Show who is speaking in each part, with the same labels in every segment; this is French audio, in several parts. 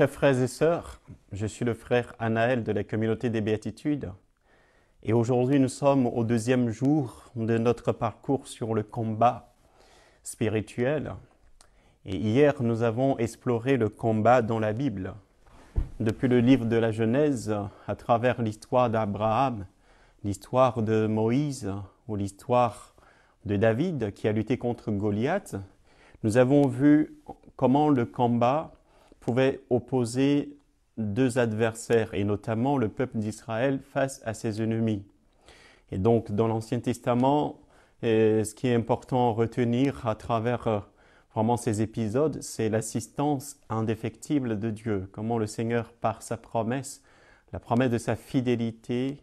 Speaker 1: chers frères et sœurs, je suis le frère Anaël de la communauté des Béatitudes et aujourd'hui nous sommes au deuxième jour de notre parcours sur le combat spirituel. Et hier nous avons exploré le combat dans la Bible, depuis le livre de la Genèse à travers l'histoire d'Abraham, l'histoire de Moïse ou l'histoire de David qui a lutté contre Goliath. Nous avons vu comment le combat pouvait opposer deux adversaires, et notamment le peuple d'Israël face à ses ennemis. Et donc, dans l'Ancien Testament, euh, ce qui est important à retenir à travers euh, vraiment ces épisodes, c'est l'assistance indéfectible de Dieu. Comment le Seigneur, par sa promesse, la promesse de sa fidélité,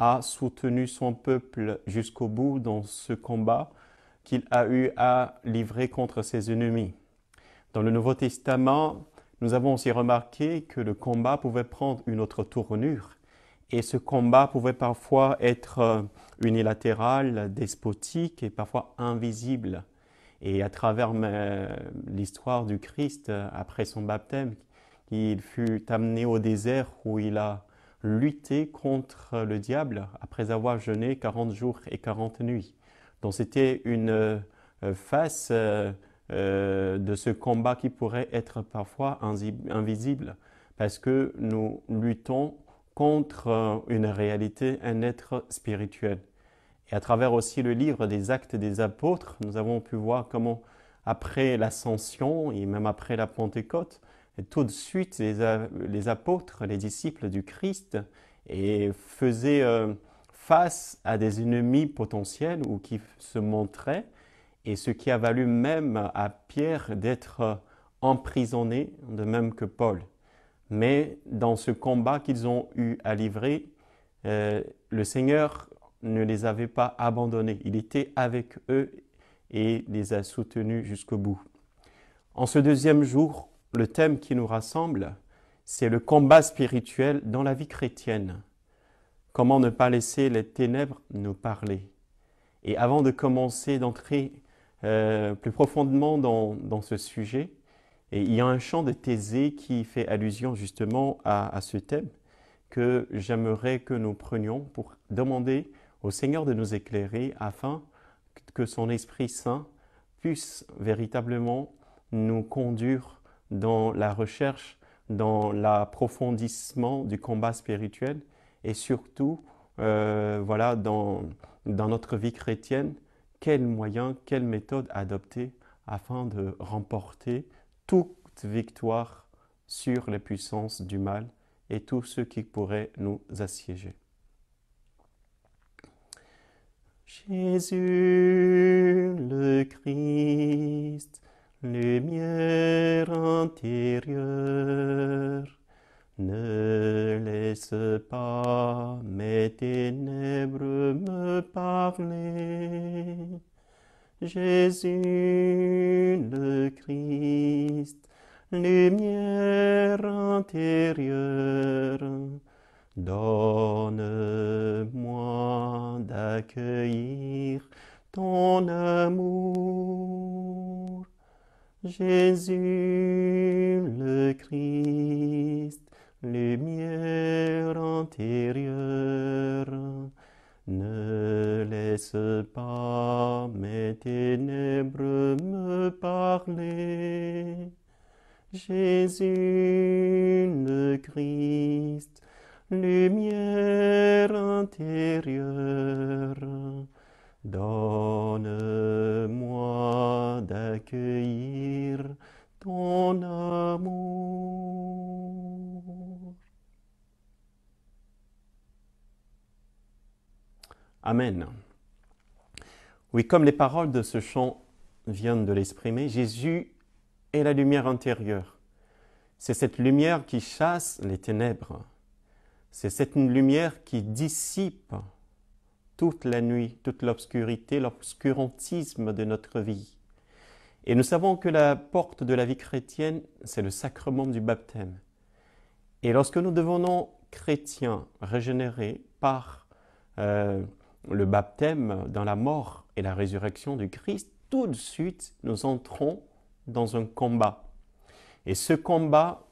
Speaker 1: a soutenu son peuple jusqu'au bout dans ce combat qu'il a eu à livrer contre ses ennemis. Dans le Nouveau Testament, nous avons aussi remarqué que le combat pouvait prendre une autre tournure et ce combat pouvait parfois être euh, unilatéral, despotique et parfois invisible. Et à travers l'histoire du Christ, euh, après son baptême, il fut amené au désert où il a lutté contre le diable après avoir jeûné 40 jours et 40 nuits. Donc c'était une euh, face euh, de ce combat qui pourrait être parfois invisible, parce que nous luttons contre euh, une réalité, un être spirituel. Et à travers aussi le livre des actes des apôtres, nous avons pu voir comment, après l'ascension et même après la Pentecôte, tout de suite les, euh, apôtres, les disciples du Christ, et faisaient face à des ennemis potentiels ou qui se montraient et ce qui a valu même à Pierre d'être emprisonné, de même que Paul. Mais dans ce combat qu'ils ont eu à livrer, euh, le Seigneur ne les avait pas abandonnés. Il était avec eux et les a soutenus jusqu'au bout. En ce deuxième jour, le thème qui nous rassemble, c'est le combat spirituel dans la vie chrétienne. Comment ne pas laisser les ténèbres nous parler Et avant de commencer d'entrer euh, plus profondément dans, ce sujet. Et il y a un chant de Thésée qui fait allusion justement à, ce thème que j'aimerais que nous prenions pour demander au Seigneur de nous éclairer afin que son Esprit Saint puisse véritablement nous conduire dans la recherche, dans l'approfondissement du combat spirituel et surtout euh, voilà, dans notre vie chrétienne quels moyens, quelles méthodes adopter afin de remporter toute victoire sur les puissances du mal et tous ceux qui pourraient nous assiéger.
Speaker 2: Jésus le Christ, lumière intérieure, ne laisse pas mes ténèbres me parler. Jésus le Christ, lumière intérieure, donne-moi d'accueillir ton amour. Jésus le Christ, lumière intérieure. ne laisse pas mes ténèbres me parler. Jésus le Christ, lumière intérieure, donne-moi d'accueillir ton amour.
Speaker 1: Amen. Oui, comme les paroles de ce chant viennent de l'exprimer, Jésus est la lumière intérieure. C'est cette lumière qui chasse les ténèbres. C'est cette lumière qui dissipe toute la nuit, toute l'obscurité, l'obscurantisme de notre vie. Et nous savons que la porte de la vie chrétienne, c'est le sacrement du baptême. Et lorsque nous devenons chrétiens, régénérés par euh, le baptême, dans la mort et la résurrection du Christ, tout de suite, nous entrons dans un combat. Et ce combat,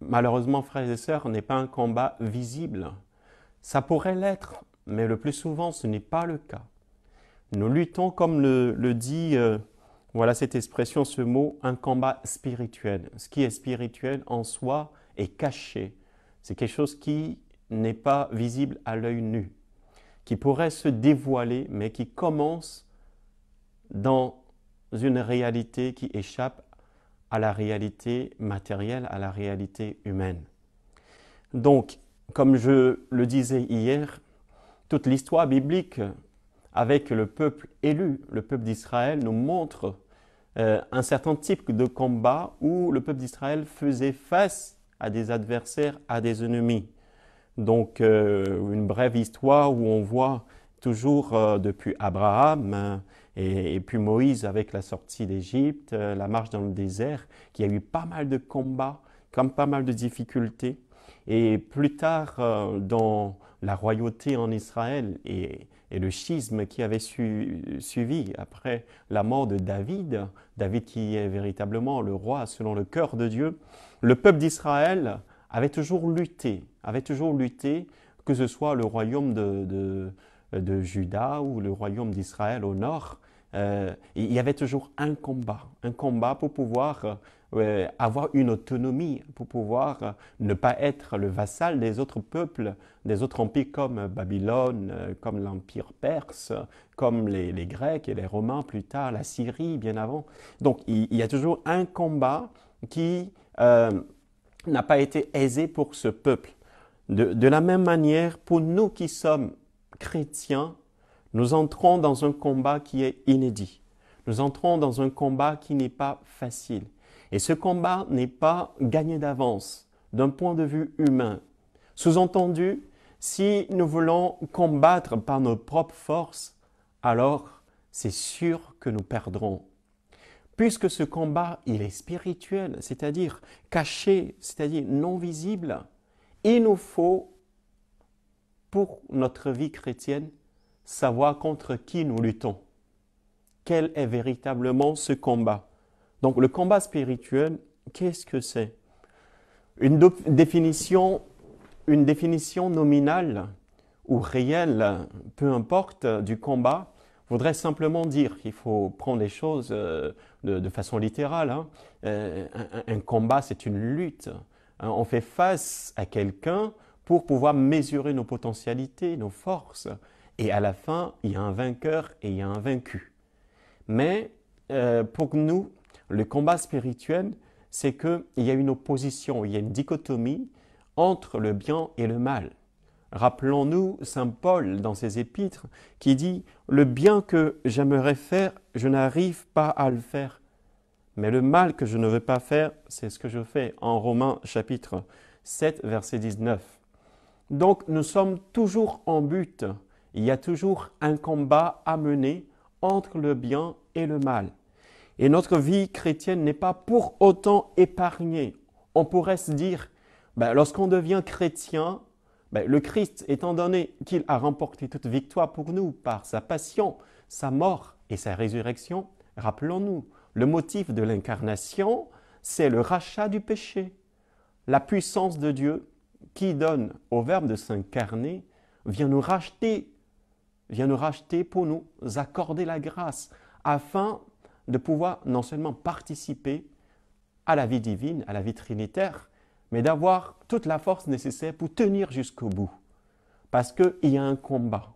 Speaker 1: malheureusement, frères et sœurs, n'est pas un combat visible. Ça pourrait l'être, mais le plus souvent, ce n'est pas le cas. Nous luttons, comme le, dit, euh, voilà cette expression, ce mot, un combat spirituel. Ce qui est spirituel en soi est caché. C'est quelque chose qui n'est pas visible à l'œil nu qui pourrait se dévoiler, mais qui commence dans une réalité qui échappe à la réalité matérielle, à la réalité humaine. Donc, comme je le disais hier, toute l'histoire biblique avec le peuple élu, le peuple d'Israël, nous montre euh, un certain type de combat où le peuple d'Israël faisait face à des adversaires, à des ennemis. Donc euh, une brève histoire où on voit toujours euh, depuis Abraham euh, et, puis Moïse avec la sortie d'Égypte, la marche dans le désert, qu'il y a eu pas mal de combats, comme pas mal de difficultés. Et plus tard, dans la royauté en Israël et, le schisme qui avait suivi après la mort de David, David qui est véritablement le roi selon le cœur de Dieu, le peuple d'Israël avait toujours lutté avait toujours lutté, que ce soit le royaume de, de, Juda ou le royaume d'Israël au nord. Euh, il y avait toujours un combat, un combat pour pouvoir euh, avoir une autonomie, pour pouvoir euh, ne pas être le vassal des autres peuples, des autres empires comme Babylone, comme l'Empire perse, comme les, Grecs et les Romains plus tard, la Syrie bien avant. Donc il y a toujours un combat qui n'a pas été aisé pour ce peuple. De, la même manière, pour nous qui sommes chrétiens, nous entrons dans un combat qui est inédit. Nous entrons dans un combat qui n'est pas facile. Et ce combat n'est pas gagné d'avance d'un point de vue humain. Sous-entendu, si nous voulons combattre par nos propres forces, alors c'est sûr que nous perdrons. Puisque ce combat, il est spirituel, c'est-à-dire caché, c'est-à-dire non visible, il nous faut, pour notre vie chrétienne, savoir contre qui nous luttons. Quel est véritablement ce combat Donc le combat spirituel, qu'est-ce que c'est une définition, une définition nominale ou réelle, peu importe, du combat, voudrait simplement dire qu'il faut prendre les choses euh, de, façon littérale. Hein. Euh, un, combat, c'est une lutte, Hein, on fait face à quelqu'un pour pouvoir mesurer nos potentialités, nos forces. Et à la fin, il y a un vainqueur et il y a un vaincu. Mais euh, pour nous, le combat spirituel, c'est qu'il y a une opposition, il y a une dichotomie entre le bien et le mal. Rappelons-nous Saint Paul dans ses épîtres qui dit ⁇ Le bien que j'aimerais faire, je n'arrive pas à le faire mais le mal que je ne veux pas faire, c'est ce que je fais en Romains chapitre 7, verset 19. Donc nous sommes toujours en but. Il y a toujours un combat à mener entre le bien et le mal. Et notre vie chrétienne n'est pas pour autant épargnée. On pourrait se dire, ben, lorsqu'on devient chrétien, ben, le Christ, étant donné qu'il a remporté toute victoire pour nous par sa passion, sa mort et sa résurrection, rappelons-nous, le motif de l'incarnation, c'est le rachat du péché. La puissance de Dieu qui donne au Verbe de s'incarner vient nous racheter, vient nous racheter pour nous accorder la grâce, afin de pouvoir non seulement participer à la vie divine, à la vie trinitaire, mais d'avoir toute la force nécessaire pour tenir jusqu'au bout. Parce qu'il y a un combat.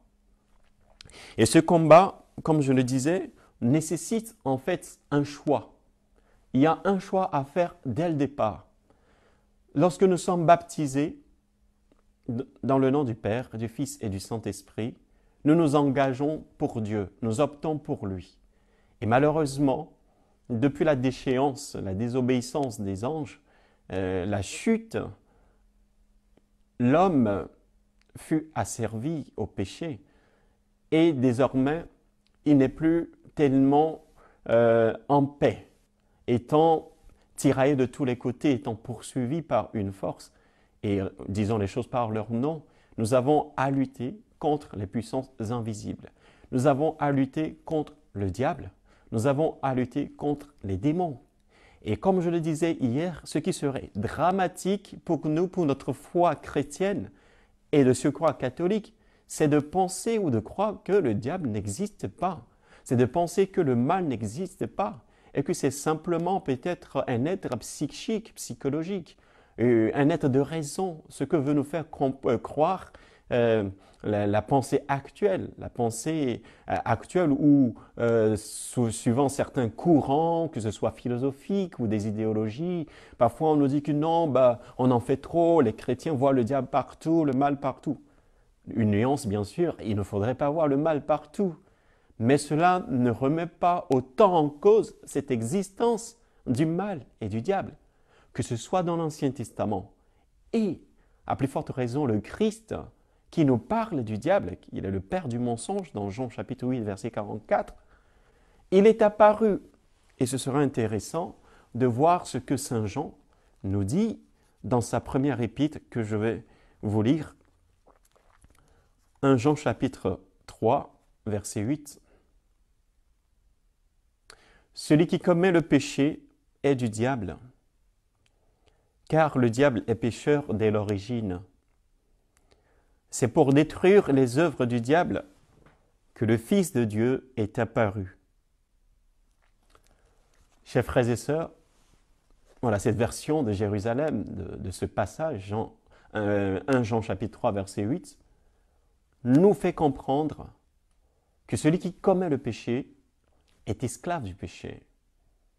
Speaker 1: Et ce combat, comme je le disais, nécessite en fait un choix. Il y a un choix à faire dès le départ. Lorsque nous sommes baptisés dans le nom du Père, du Fils et du Saint-Esprit, nous nous engageons pour Dieu, nous optons pour lui. Et malheureusement, depuis la déchéance, la désobéissance des anges, euh, la chute, l'homme fut asservi au péché et désormais, il n'est plus tellement euh, en paix, étant tiraillé de tous les côtés, étant poursuivis par une force, et euh, disons les choses par leur nom, nous avons à lutter contre les puissances invisibles. Nous avons à lutter contre le diable. Nous avons à lutter contre les démons. Et comme je le disais hier, ce qui serait dramatique pour nous, pour notre foi chrétienne et de croix catholique, c'est de penser ou de croire que le diable n'existe pas c'est de penser que le mal n'existe pas et que c'est simplement peut-être un être psychique, psychologique, euh, un être de raison, ce que veut nous faire euh, croire euh, la, pensée actuelle, la pensée actuelle ou suivant certains courants, que ce soit philosophique ou des idéologies, parfois on nous dit que non, bah, on en fait trop, les chrétiens voient le diable partout, le mal partout. Une nuance bien sûr, il ne faudrait pas voir le mal partout. Mais cela ne remet pas autant en cause cette existence du mal et du diable, que ce soit dans l'Ancien Testament et, à plus forte raison, le Christ qui nous parle du diable, il est le père du mensonge dans Jean chapitre 8, verset 44, il est apparu, et ce sera intéressant de voir ce que Saint Jean nous dit dans sa première épître que je vais vous lire. 1 Jean chapitre 3, verset 8 celui qui commet le péché est du diable, car le diable est pécheur dès l'origine. C'est pour détruire les œuvres du diable que le Fils de Dieu est apparu. Chers frères et sœurs, voilà cette version de Jérusalem, de, ce passage, 1 euh, Jean chapitre 3, verset 8, nous fait comprendre que celui qui commet le péché est esclave du péché.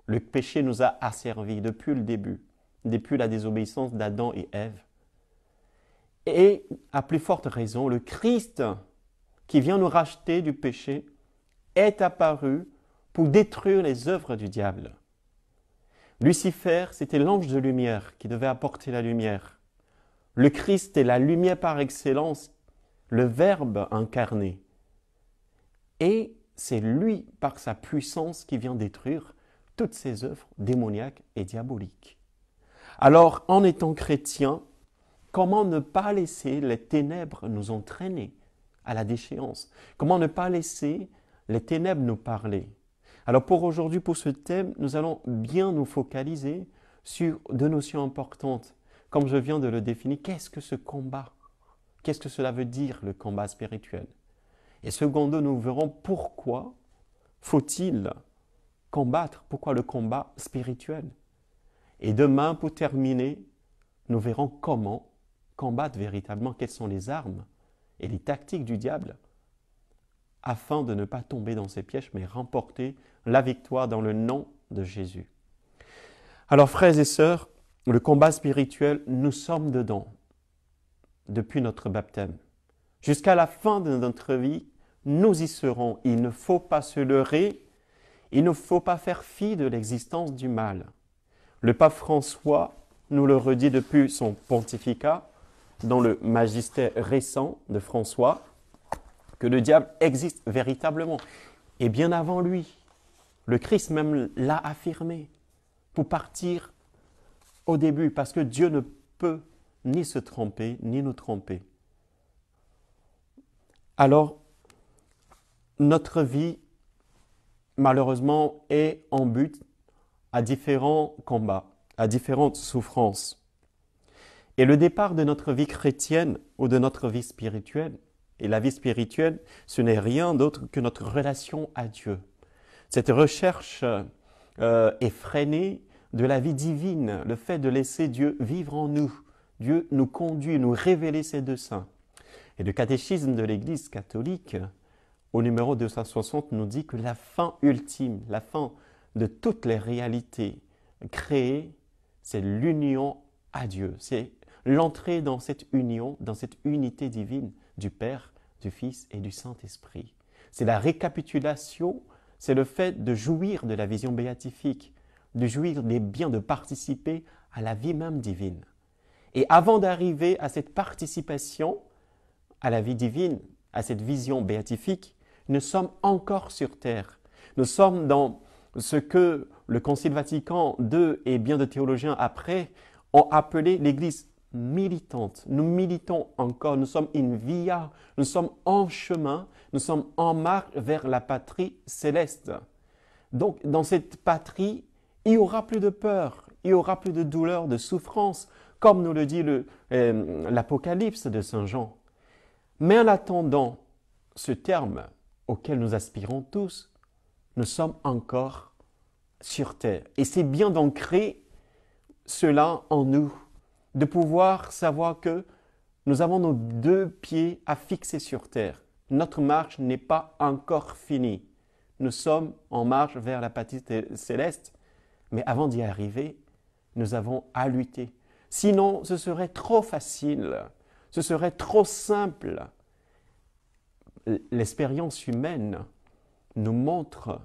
Speaker 1: Le péché nous a asservis depuis le début, depuis la désobéissance d'Adam et Ève. Et à plus forte raison, le Christ qui vient nous racheter du péché est apparu pour détruire les œuvres du diable. Lucifer, c'était l'ange de lumière qui devait apporter la lumière. Le Christ est la lumière par excellence, le Verbe incarné. Et c'est lui, par sa puissance, qui vient détruire toutes ses œuvres démoniaques et diaboliques. Alors, en étant chrétien, comment ne pas laisser les ténèbres nous entraîner à la déchéance Comment ne pas laisser les ténèbres nous parler Alors, pour aujourd'hui, pour ce thème, nous allons bien nous focaliser sur deux notions importantes. Comme je viens de le définir, qu'est-ce que ce combat Qu'est-ce que cela veut dire, le combat spirituel et secondo, nous verrons pourquoi faut-il combattre, pourquoi le combat spirituel. Et demain, pour terminer, nous verrons comment combattre véritablement, quelles sont les armes et les tactiques du diable afin de ne pas tomber dans ces pièges, mais remporter la victoire dans le nom de Jésus. Alors frères et sœurs, le combat spirituel, nous sommes dedans depuis notre baptême. Jusqu'à la fin de notre vie, nous y serons. Il ne faut pas se leurrer, il ne faut pas faire fi de l'existence du mal. Le pape François nous le redit depuis son pontificat dans le magistère récent de François, que le diable existe véritablement. Et bien avant lui, le Christ même l'a affirmé, pour partir au début, parce que Dieu ne peut ni se tromper, ni nous tromper. Alors, notre vie, malheureusement, est en but à différents combats, à différentes souffrances. Et le départ de notre vie chrétienne ou de notre vie spirituelle, et la vie spirituelle, ce n'est rien d'autre que notre relation à Dieu. Cette recherche euh, effrénée de la vie divine, le fait de laisser Dieu vivre en nous, Dieu nous conduit, nous révéler ses deux saints. Et le catéchisme de l'Église catholique, au numéro 260, nous dit que la fin ultime, la fin de toutes les réalités créées, c'est l'union à Dieu. C'est l'entrée dans cette union, dans cette unité divine du Père, du Fils et du Saint-Esprit. C'est la récapitulation, c'est le fait de jouir de la vision béatifique, de jouir des biens, de participer à la vie même divine. Et avant d'arriver à cette participation, à la vie divine, à cette vision béatifique, nous sommes encore sur terre. Nous sommes dans ce que le Concile Vatican II et bien de théologiens après ont appelé l'Église militante. Nous militons encore, nous sommes in via, nous sommes en chemin, nous sommes en marche vers la patrie céleste. Donc dans cette patrie, il n'y aura plus de peur, il n'y aura plus de douleur, de souffrance, comme nous le dit euh, l'Apocalypse de Saint Jean. Mais en attendant ce terme auquel nous aspirons tous, nous sommes encore sur terre. Et c'est bien d'ancrer cela en nous, de pouvoir savoir que nous avons nos deux pieds à fixer sur terre. Notre marche n'est pas encore finie. Nous sommes en marche vers la patrie céleste, mais avant d'y arriver, nous avons à lutter. Sinon, ce serait trop facile ce serait trop simple. L'expérience humaine nous montre,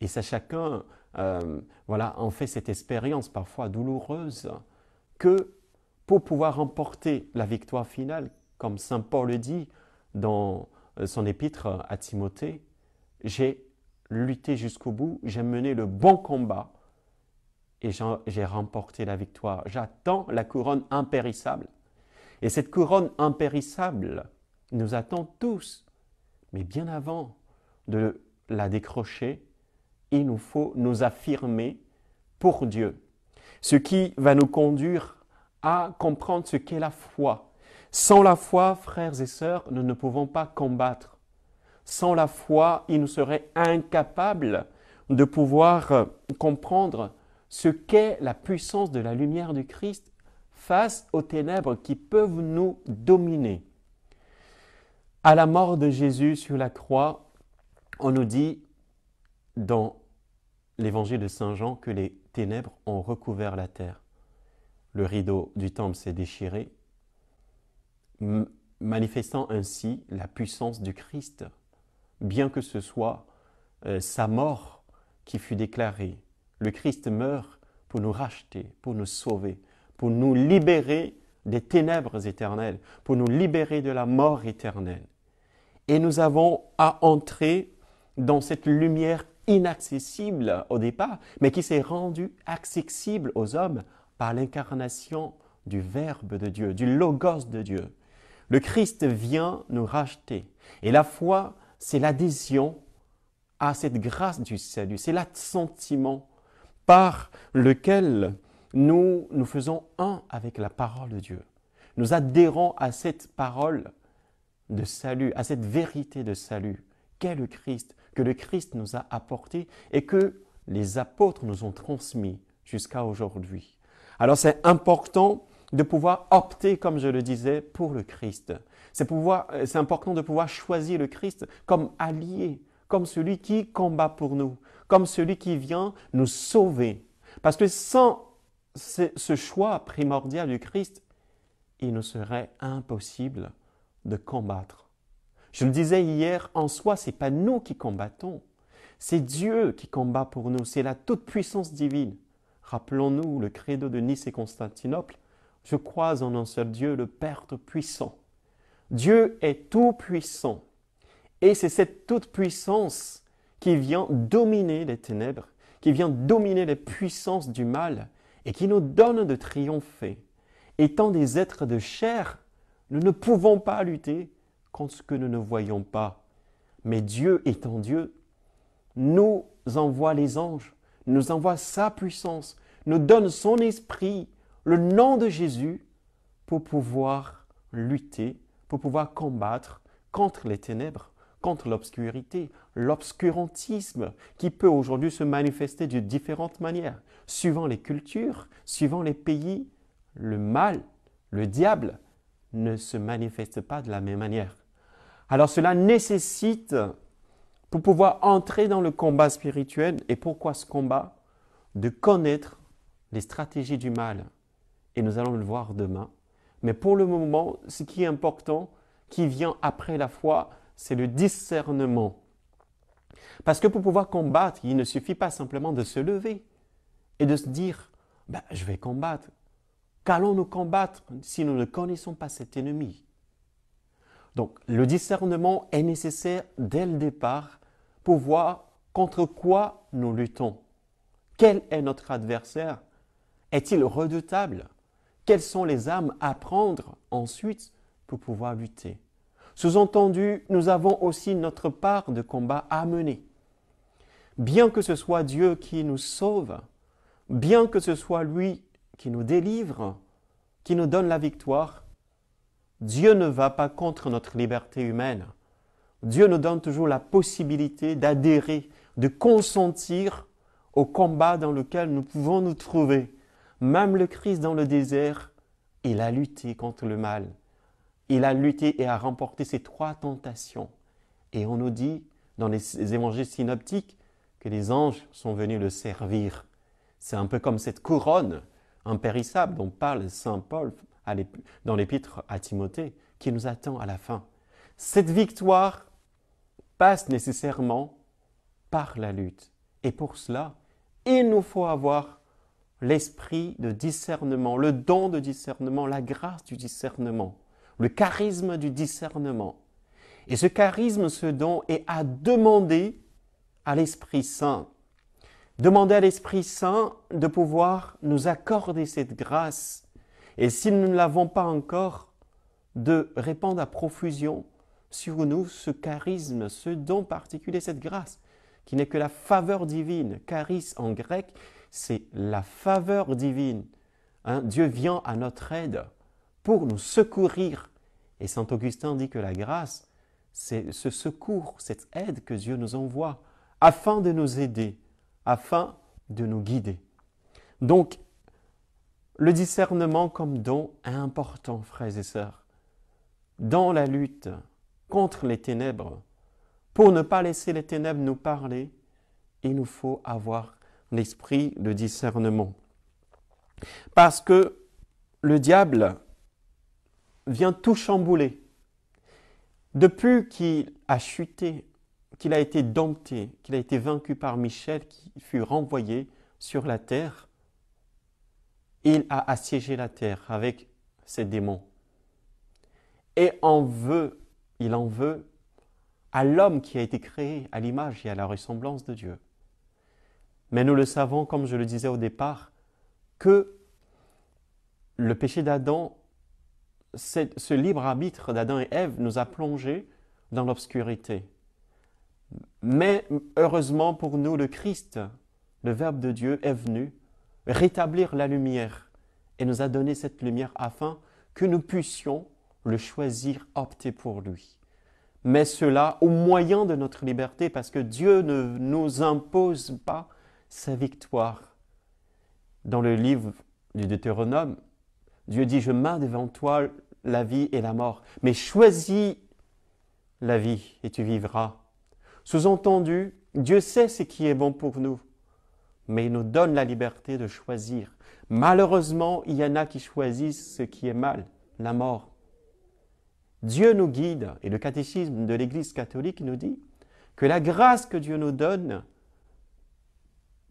Speaker 1: et ça chacun euh, voilà, en fait cette expérience parfois douloureuse, que pour pouvoir remporter la victoire finale, comme Saint Paul le dit dans euh, son épître à Timothée, j'ai lutté jusqu'au bout, j'ai mené le bon combat et j'ai remporté la victoire. J'attends la couronne impérissable et cette couronne impérissable nous attend tous. Mais bien avant de la décrocher, il nous faut nous affirmer pour Dieu. Ce qui va nous conduire à comprendre ce qu'est la foi. Sans la foi, frères et sœurs, nous ne pouvons pas combattre. Sans la foi, il nous serait incapable de pouvoir comprendre ce qu'est la puissance de la lumière du Christ face aux ténèbres qui peuvent nous dominer. À la mort de Jésus sur la croix, on nous dit dans l'évangile de Saint Jean que les ténèbres ont recouvert la terre. Le rideau du temple s'est déchiré, manifestant ainsi la puissance du Christ, bien que ce soit euh, sa mort qui fut déclarée. Le Christ meurt pour nous racheter, pour nous sauver pour nous libérer des ténèbres éternelles, pour nous libérer de la mort éternelle. Et nous avons à entrer dans cette lumière inaccessible au départ, mais qui s'est rendue accessible aux hommes par l'incarnation du Verbe de Dieu, du Logos de Dieu. Le Christ vient nous racheter. Et la foi, c'est l'adhésion à cette grâce du salut, c'est l'assentiment par lequel nous, nous faisons un avec la parole de Dieu. Nous adhérons à cette parole de salut, à cette vérité de salut qu'est le Christ, que le Christ nous a apporté et que les apôtres nous ont transmis jusqu'à aujourd'hui. Alors c'est important de pouvoir opter, comme je le disais, pour le Christ. Euh, c'est, important de pouvoir choisir le Christ comme allié, comme celui qui combat pour nous, comme celui qui vient nous sauver. Parce que sans ce choix primordial du Christ, il nous serait impossible de combattre. Je le disais hier, en soi, n'est pas nous qui combattons, c'est Dieu qui combat pour nous, c'est la toute-puissance divine. Rappelons-nous le credo de Nice et Constantinople, je crois en un seul Dieu, le Père tout-puissant. Dieu est tout-puissant, et c'est cette toute-puissance qui vient dominer les ténèbres, qui vient dominer les puissances du mal, et qui nous donne de triompher. Étant des êtres de chair, nous ne pouvons pas lutter contre ce que nous ne voyons pas. Mais Dieu étant Dieu, nous envoie les anges, nous envoie sa puissance, nous donne son esprit, le nom de Jésus, pour pouvoir lutter, pour pouvoir combattre contre les ténèbres contre l'obscurité, l'obscurantisme qui peut aujourd'hui se manifester de différentes manières, suivant les cultures, suivant les pays. Le mal, le diable, ne se manifeste pas de la même manière. Alors cela nécessite, pour pouvoir entrer dans le combat spirituel, et pourquoi ce combat De connaître les stratégies du mal. Et nous allons le voir demain. Mais pour le moment, ce qui est important, qui vient après la foi, c'est le discernement. Parce que pour pouvoir combattre, il ne suffit pas simplement de se lever et de se dire, ben, je vais combattre. Qu'allons-nous combattre si nous ne connaissons pas cet ennemi Donc, le discernement est nécessaire dès le départ pour voir contre quoi nous luttons. Quel est notre adversaire Est-il redoutable Quelles sont les armes à prendre ensuite pour pouvoir lutter sous-entendu, nous avons aussi notre part de combat à mener. Bien que ce soit Dieu qui nous sauve, bien que ce soit lui qui nous délivre, qui nous donne la victoire, Dieu ne va pas contre notre liberté humaine. Dieu nous donne toujours la possibilité d'adhérer, de consentir au combat dans lequel nous pouvons nous trouver. Même le Christ dans le désert, il a lutté contre le mal il a lutté et a remporté ses trois tentations. Et on nous dit dans les évangiles synoptiques que les anges sont venus le servir. C'est un peu comme cette couronne impérissable dont parle Saint Paul dans l'épître à Timothée, qui nous attend à la fin. Cette victoire passe nécessairement par la lutte. Et pour cela, il nous faut avoir l'esprit de discernement, le don de discernement, la grâce du discernement le charisme du discernement. Et ce charisme, ce don, est à demander à l'Esprit Saint. Demander à l'Esprit Saint de pouvoir nous accorder cette grâce. Et si nous ne l'avons pas encore, de répandre à profusion sur nous ce charisme, ce don particulier, cette grâce, qui n'est que la faveur divine. Charis en grec, c'est la faveur divine. Hein, Dieu vient à notre aide pour nous secourir. Et saint Augustin dit que la grâce, c'est ce secours, cette aide que Dieu nous envoie, afin de nous aider, afin de nous guider. Donc, le discernement comme don est important, frères et sœurs, dans la lutte contre les ténèbres. Pour ne pas laisser les ténèbres nous parler, il nous faut avoir l'esprit de discernement. Parce que le diable vient tout chambouler. Depuis qu'il a chuté, qu'il a été dompté, qu'il a été vaincu par Michel, qui fut renvoyé sur la terre, il a assiégé la terre avec ses démons. Et en veut, il en veut à l'homme qui a été créé à l'image et à la ressemblance de Dieu. Mais nous le savons, comme je le disais au départ, que le péché d'Adam ce libre arbitre d'Adam et Ève nous a plongés dans l'obscurité. Mais heureusement pour nous, le Christ, le Verbe de Dieu, est venu rétablir la lumière et nous a donné cette lumière afin que nous puissions le choisir, opter pour lui. Mais cela au moyen de notre liberté, parce que Dieu ne nous impose pas sa victoire. Dans le livre du Deutéronome, Dieu dit, je mets devant toi la vie et la mort, mais choisis la vie et tu vivras. Sous-entendu, Dieu sait ce qui est bon pour nous, mais il nous donne la liberté de choisir. Malheureusement, il y en a qui choisissent ce qui est mal, la mort. Dieu nous guide, et le catéchisme de l'Église catholique nous dit que la grâce que Dieu nous donne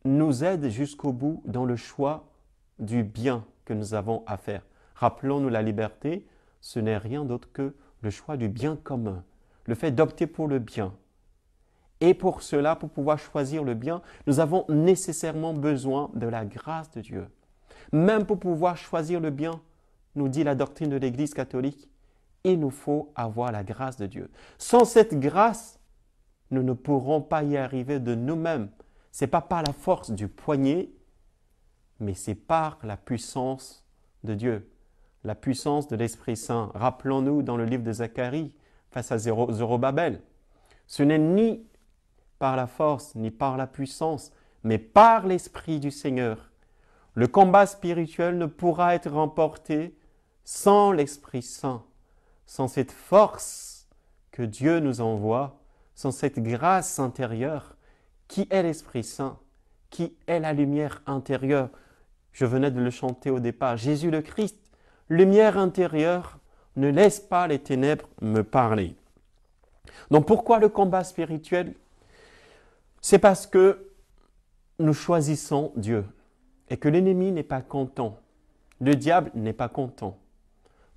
Speaker 1: nous aide jusqu'au bout dans le choix du bien que nous avons à faire. Rappelons-nous la liberté, ce n'est rien d'autre que le choix du bien commun, le fait d'opter pour le bien. Et pour cela, pour pouvoir choisir le bien, nous avons nécessairement besoin de la grâce de Dieu. Même pour pouvoir choisir le bien, nous dit la doctrine de l'Église catholique, il nous faut avoir la grâce de Dieu. Sans cette grâce, nous ne pourrons pas y arriver de nous-mêmes. C'est pas par la force du poignet, mais c'est par la puissance de Dieu la puissance de l'Esprit Saint. Rappelons-nous dans le livre de Zacharie, face à Zéro babel ce n'est ni par la force, ni par la puissance, mais par l'Esprit du Seigneur. Le combat spirituel ne pourra être remporté sans l'Esprit Saint, sans cette force que Dieu nous envoie, sans cette grâce intérieure qui est l'Esprit Saint, qui est la lumière intérieure. Je venais de le chanter au départ. Jésus le Christ lumière intérieure, ne laisse pas les ténèbres me parler. Donc pourquoi le combat spirituel C'est parce que nous choisissons Dieu et que l'ennemi n'est pas content, le diable n'est pas content.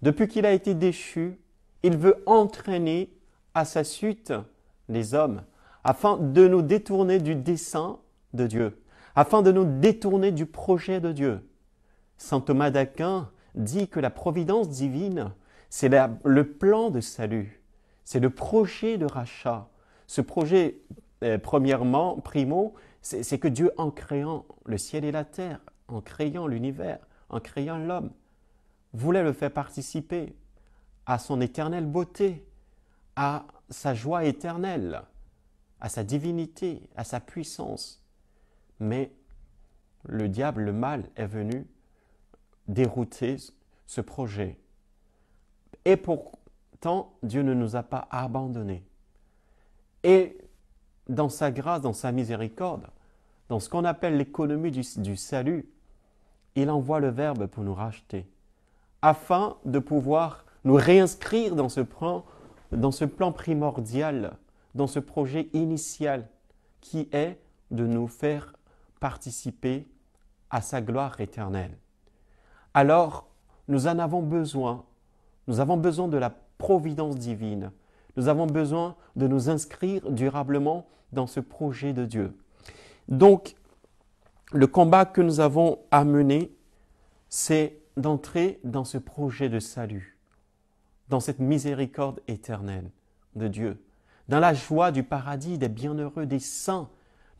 Speaker 1: Depuis qu'il a été déchu, il veut entraîner à sa suite les hommes afin de nous détourner du dessein de Dieu, afin de nous détourner du projet de Dieu. Saint Thomas d'Aquin dit que la providence divine, c'est le plan de salut, c'est le projet de rachat. Ce projet, euh, premièrement, primo, c'est que Dieu, en créant le ciel et la terre, en créant l'univers, en créant l'homme, voulait le faire participer à son éternelle beauté, à sa joie éternelle, à sa divinité, à sa puissance. Mais le diable, le mal est venu dérouter ce projet. Et pourtant, Dieu ne nous a pas abandonnés. Et dans sa grâce, dans sa miséricorde, dans ce qu'on appelle l'économie du, salut, il envoie le Verbe pour nous racheter, afin de pouvoir nous réinscrire dans ce plan, dans ce plan primordial, dans ce projet initial, qui est de nous faire participer à sa gloire éternelle alors nous en avons besoin. Nous avons besoin de la providence divine. Nous avons besoin de nous inscrire durablement dans ce projet de Dieu. Donc, le combat que nous avons à mener, c'est d'entrer dans ce projet de salut, dans cette miséricorde éternelle de Dieu, dans la joie du paradis des bienheureux, des saints,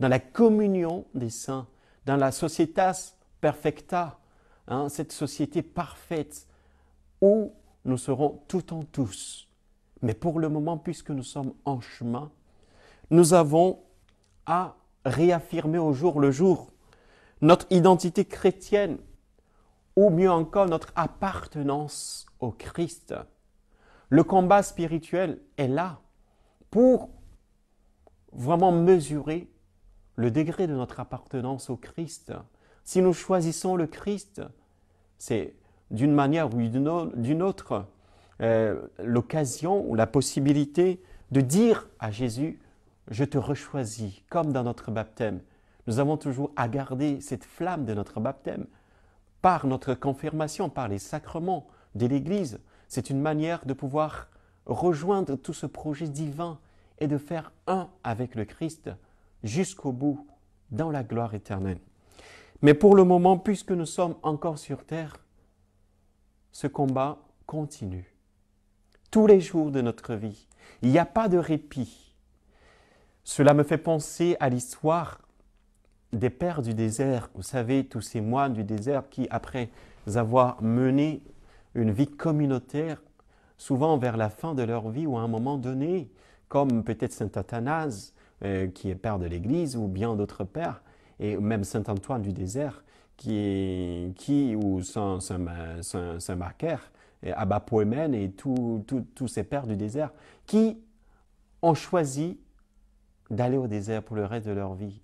Speaker 1: dans la communion des saints, dans la societas perfecta, Hein, cette société parfaite où nous serons tout en tous. Mais pour le moment, puisque nous sommes en chemin, nous avons à réaffirmer au jour le jour notre identité chrétienne, ou mieux encore notre appartenance au Christ. Le combat spirituel est là pour vraiment mesurer le degré de notre appartenance au Christ. Si nous choisissons le Christ, c'est d'une manière ou d'une autre euh, l'occasion ou la possibilité de dire à Jésus, je te rechoisis, comme dans notre baptême. Nous avons toujours à garder cette flamme de notre baptême par notre confirmation, par les sacrements de l'Église. C'est une manière de pouvoir rejoindre tout ce projet divin et de faire un avec le Christ jusqu'au bout dans la gloire éternelle. Mais pour le moment, puisque nous sommes encore sur Terre, ce combat continue. Tous les jours de notre vie, il n'y a pas de répit. Cela me fait penser à l'histoire des pères du désert. Vous savez, tous ces moines du désert qui, après avoir mené une vie communautaire, souvent vers la fin de leur vie ou à un moment donné, comme peut-être saint Athanase, euh, qui est père de l'Église, ou bien d'autres pères, et même Saint-Antoine du désert, qui, qui ou Saint, Saint, Saint, et Abba Poemen et tous ces pères du désert, qui ont choisi d'aller au désert pour le reste de leur vie.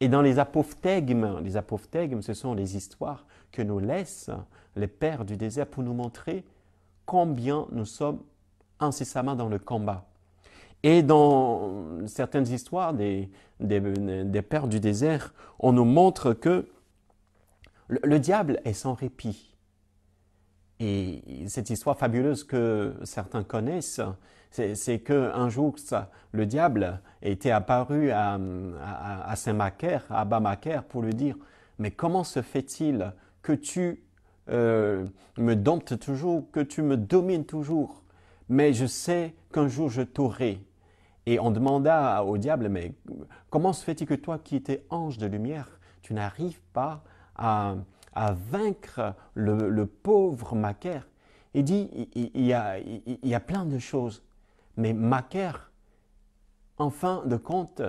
Speaker 1: Et dans les apophthegmes, les apophthegmes, ce sont les histoires que nous laissent les pères du désert pour nous montrer combien nous sommes incessamment dans le combat. Et dans certaines histoires des, des, pères du désert, on nous montre que le, diable est sans répit. Et cette histoire fabuleuse que certains connaissent, c'est qu'un jour, le diable était apparu à, à, Saint-Macaire, à Abba-Macaire, pour lui dire Mais comment se fait-il que tu euh, me domptes toujours, que tu me domines toujours Mais je sais qu'un jour je t'aurai. Et on demanda au diable, mais comment se fait-il que toi qui étais ange de lumière, tu n'arrives pas à, vaincre le, pauvre Macaire Il dit, il, y a, y a, plein de choses, mais Macaire, en fin de compte,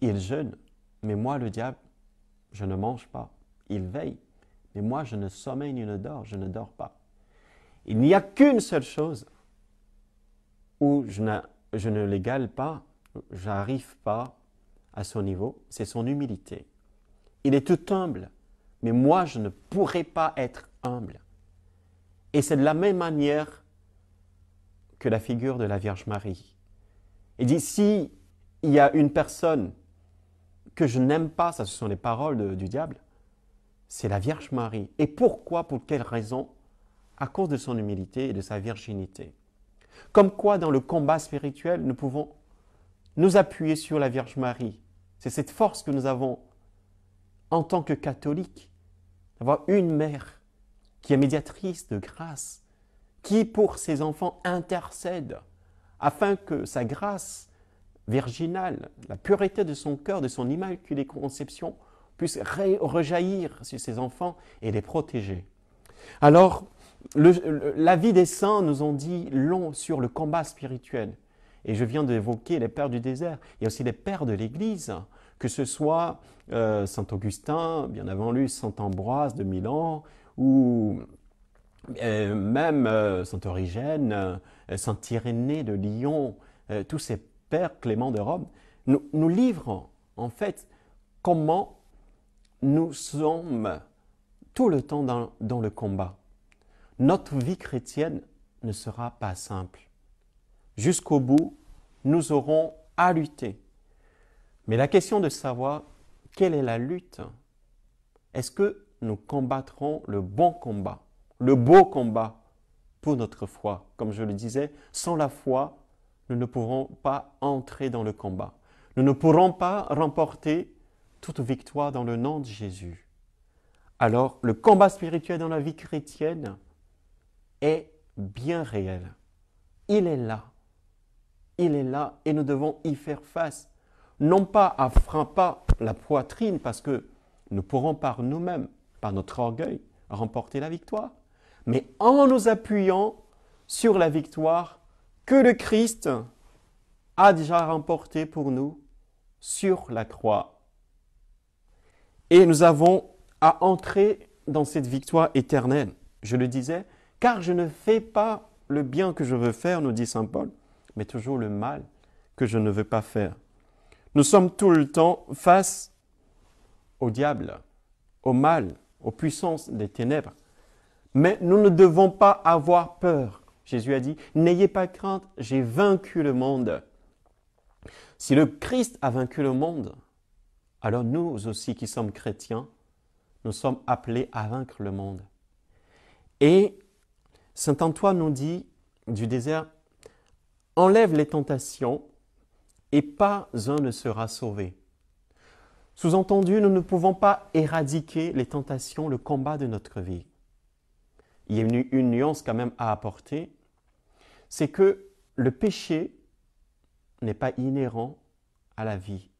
Speaker 1: il jeûne, mais moi le diable, je ne mange pas, il veille, mais moi je ne sommeille ni ne dors, je ne dors pas. Il n'y a qu'une seule chose où je n'ai je ne l'égale pas, j'arrive pas à son niveau, c'est son humilité. Il est tout humble, mais moi je ne pourrais pas être humble. Et c'est de la même manière que la figure de la Vierge Marie. Il dit, si il y a une personne que je n'aime pas, ça ce sont les paroles du diable, c'est la Vierge Marie. Et pourquoi, pour quelle raison À cause de son humilité et de sa virginité. Comme quoi, dans le combat spirituel, nous pouvons nous appuyer sur la Vierge Marie. C'est cette force que nous avons en tant que catholiques, d'avoir une mère qui est médiatrice de grâce, qui pour ses enfants intercède, afin que sa grâce virginale, la pureté de son cœur, de son immaculée conception, puisse rejaillir sur ses enfants et les protéger. Alors, la vie des saints nous ont dit long sur le combat spirituel. Et je viens d'évoquer les pères du désert. Il y a aussi les pères de l'Église, que ce soit euh, Saint Augustin, bien avant lui Saint Ambroise de Milan, ou euh, même euh, Saint Origène, Saint Irénée de Lyon, tous ces pères cléments de Rome, nous, livrent en fait comment nous sommes tout le temps dans le combat notre vie chrétienne ne sera pas simple. Jusqu'au bout, nous aurons à lutter. Mais la question de savoir quelle est la lutte, est-ce que nous combattrons le bon combat, le beau combat pour notre foi Comme je le disais, sans la foi, nous ne pourrons pas entrer dans le combat. Nous ne pourrons pas remporter toute victoire dans le nom de Jésus. Alors, le combat spirituel dans la vie chrétienne, est bien réel. Il est là. Il est là et nous devons y faire face. Non pas à pas la poitrine parce que nous pourrons par nous-mêmes, par notre orgueil, remporter la victoire, mais en nous appuyant sur la victoire que le Christ a déjà remportée pour nous sur la croix. Et nous avons à entrer dans cette victoire éternelle. Je le disais, car je ne fais pas le bien que je veux faire, nous dit Saint Paul, mais toujours le mal que je ne veux pas faire. Nous sommes tout le temps face au diable, au mal, aux puissances des ténèbres. Mais nous ne devons pas avoir peur. Jésus a dit, n'ayez pas crainte, j'ai vaincu le monde. Si le Christ a vaincu le monde, alors nous aussi qui sommes chrétiens, nous sommes appelés à vaincre le monde. Et Saint Antoine nous dit du désert, enlève les tentations et pas un ne sera sauvé. Sous-entendu, nous ne pouvons pas éradiquer les tentations, le combat de notre vie. Il y a une, nuance quand même à apporter, c'est que le péché n'est pas inhérent à la vie.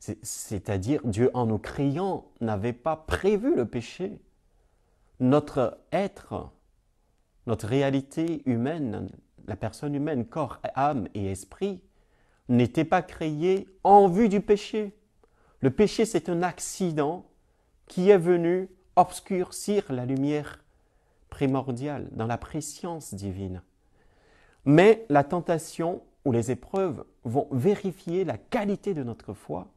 Speaker 1: C'est-à-dire, Dieu en nous créant n'avait pas prévu le péché. Notre être, notre réalité humaine, la personne humaine, corps, âme et esprit, n'était pas créée en vue du péché. Le péché, c'est un accident qui est venu obscurcir la lumière primordiale dans la préscience divine. Mais la tentation ou les épreuves vont vérifier la qualité de notre foi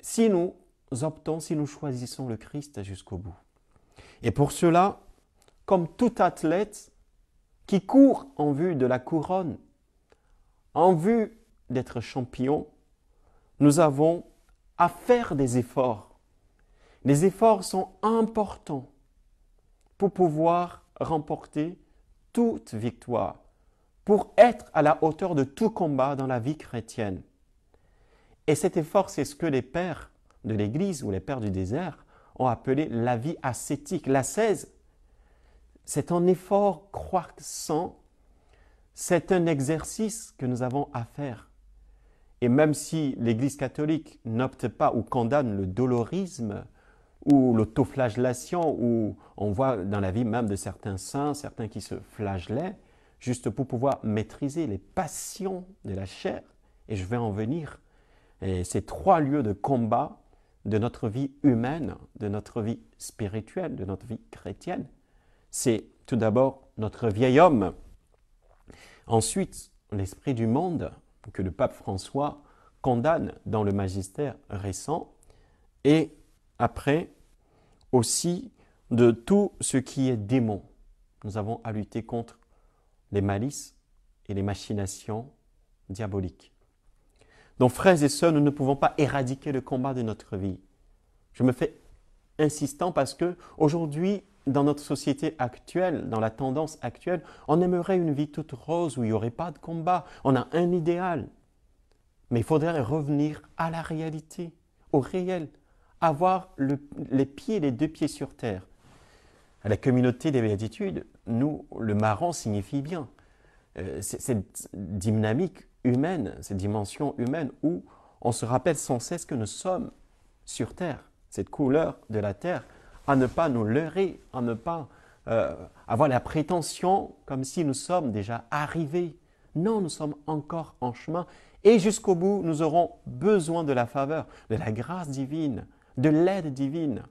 Speaker 1: si nous optons, si nous choisissons le Christ jusqu'au bout. Et pour cela, comme tout athlète qui court en vue de la couronne, en vue d'être champion, nous avons à faire des efforts. Les efforts sont importants pour pouvoir remporter toute victoire, pour être à la hauteur de tout combat dans la vie chrétienne. Et cet effort, c'est ce que les pères de l'Église ou les pères du désert ont appelé la vie ascétique, l'ascèse, c'est un effort croissant, c'est un exercice que nous avons à faire. Et même si l'Église catholique n'opte pas ou condamne le dolorisme ou l'autoflagellation, ou on voit dans la vie même de certains saints, certains qui se flagellaient, juste pour pouvoir maîtriser les passions de la chair, et je vais en venir, ces trois lieux de combat de notre vie humaine, de notre vie spirituelle, de notre vie chrétienne, c'est tout d'abord notre vieil homme. Ensuite, l'esprit du monde que le pape François condamne dans le magistère récent. Et après, aussi de tout ce qui est démon. Nous avons à lutter contre les malices et les machinations diaboliques. Donc, frères et sœurs, nous ne pouvons pas éradiquer le combat de notre vie. Je me fais insistant parce que aujourd'hui, dans notre société actuelle, dans la tendance actuelle, on aimerait une vie toute rose où il n'y aurait pas de combat. On a un idéal. Mais il faudrait revenir à la réalité, au réel, avoir les pieds, les deux pieds sur terre. À la communauté des béatitudes, nous, le marrant signifie bien euh, cette dynamique humaine, cette dimension humaine où on se rappelle sans cesse que nous sommes sur terre, cette couleur de la terre à ne pas nous leurrer, à ne pas euh, avoir la prétention comme si nous sommes déjà arrivés. Non, nous sommes encore en chemin et jusqu'au bout, nous aurons besoin de la faveur, de la grâce divine, de l'aide divine.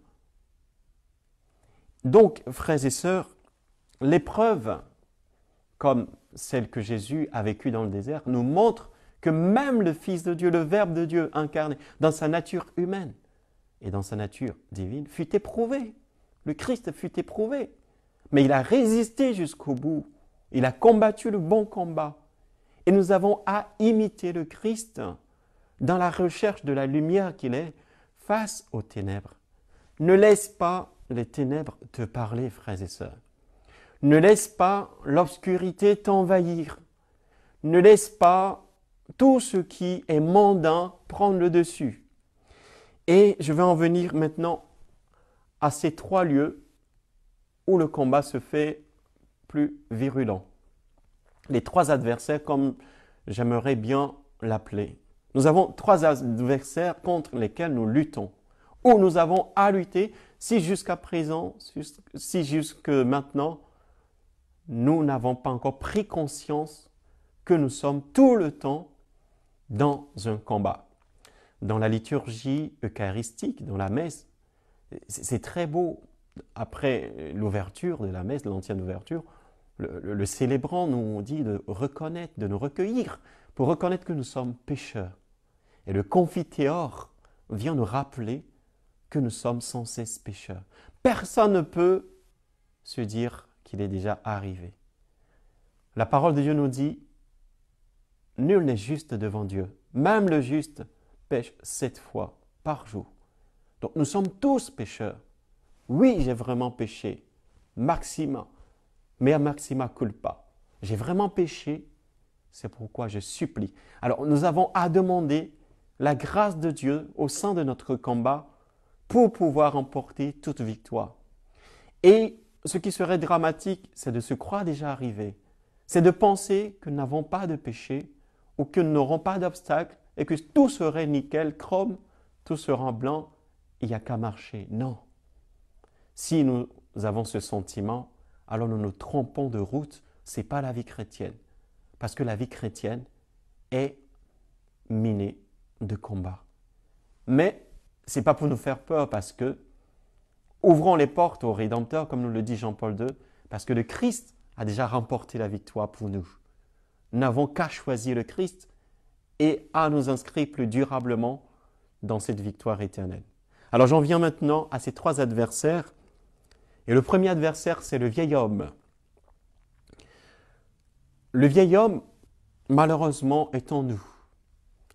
Speaker 1: Donc, frères et sœurs, l'épreuve, comme celle que Jésus a vécue dans le désert, nous montre que même le Fils de Dieu, le Verbe de Dieu incarné dans sa nature humaine, et dans sa nature divine, fut éprouvé. Le Christ fut éprouvé. Mais il a résisté jusqu'au bout. Il a combattu le bon combat. Et nous avons à imiter le Christ dans la recherche de la lumière qu'il est face aux ténèbres. Ne laisse pas les ténèbres te parler, frères et sœurs. Ne laisse pas l'obscurité t'envahir. Ne laisse pas tout ce qui est mondain prendre le dessus. Et je vais en venir maintenant à ces trois lieux où le combat se fait plus virulent. Les trois adversaires, comme j'aimerais bien l'appeler. Nous avons trois adversaires contre lesquels nous luttons, où nous avons à lutter si jusqu'à présent, si jusque maintenant, nous n'avons pas encore pris conscience que nous sommes tout le temps dans un combat dans la liturgie eucharistique, dans la messe. C'est très beau, après l'ouverture de la messe, de l'ancienne ouverture, le, célébrant nous dit de reconnaître, de nous recueillir, pour reconnaître que nous sommes pécheurs. Et le confiteor vient nous rappeler que nous sommes sans cesse pécheurs. Personne ne peut se dire qu'il est déjà arrivé. La parole de Dieu nous dit, nul n'est juste devant Dieu, même le juste pêche sept fois par jour. Donc nous sommes tous pécheurs. Oui, j'ai vraiment péché. Maxima. à maxima culpa. J'ai vraiment péché. C'est pourquoi je supplie. Alors nous avons à demander la grâce de Dieu au sein de notre combat pour pouvoir emporter toute victoire. Et ce qui serait dramatique, c'est de se croire déjà arrivé. C'est de penser que nous n'avons pas de péché ou que nous n'aurons pas d'obstacle et que tout serait nickel, chrome, tout serait blanc, il n'y a qu'à marcher. Non. Si nous avons ce sentiment, alors nous nous trompons de route, ce n'est pas la vie chrétienne. Parce que la vie chrétienne est minée de combats. Mais ce n'est pas pour nous faire peur parce que ouvrons les portes au Rédempteur, comme nous le dit Jean-Paul II, parce que le Christ a déjà remporté la victoire pour nous. Nous n'avons qu'à choisir le Christ et à nous inscrire plus durablement dans cette victoire éternelle. Alors j'en viens maintenant à ces trois adversaires. Et le premier adversaire, c'est le vieil homme. Le vieil homme, malheureusement, est en nous.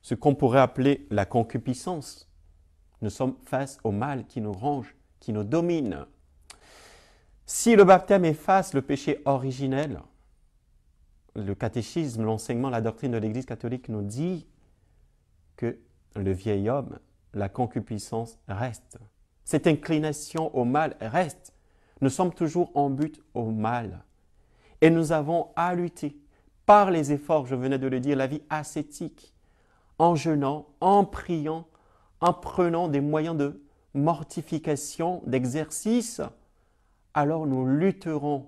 Speaker 1: Ce qu'on pourrait appeler la concupiscence. Nous sommes face au mal qui nous range, qui nous domine. Si le baptême efface le péché originel, le catéchisme, l'enseignement, la doctrine de l'Église catholique nous dit que le vieil homme, la concupiscence reste. Cette inclination au mal reste. Nous sommes toujours en but au mal. Et nous avons à lutter par les efforts, je venais de le dire, la vie ascétique, en jeûnant, en priant, en prenant des moyens de mortification, d'exercice, alors nous lutterons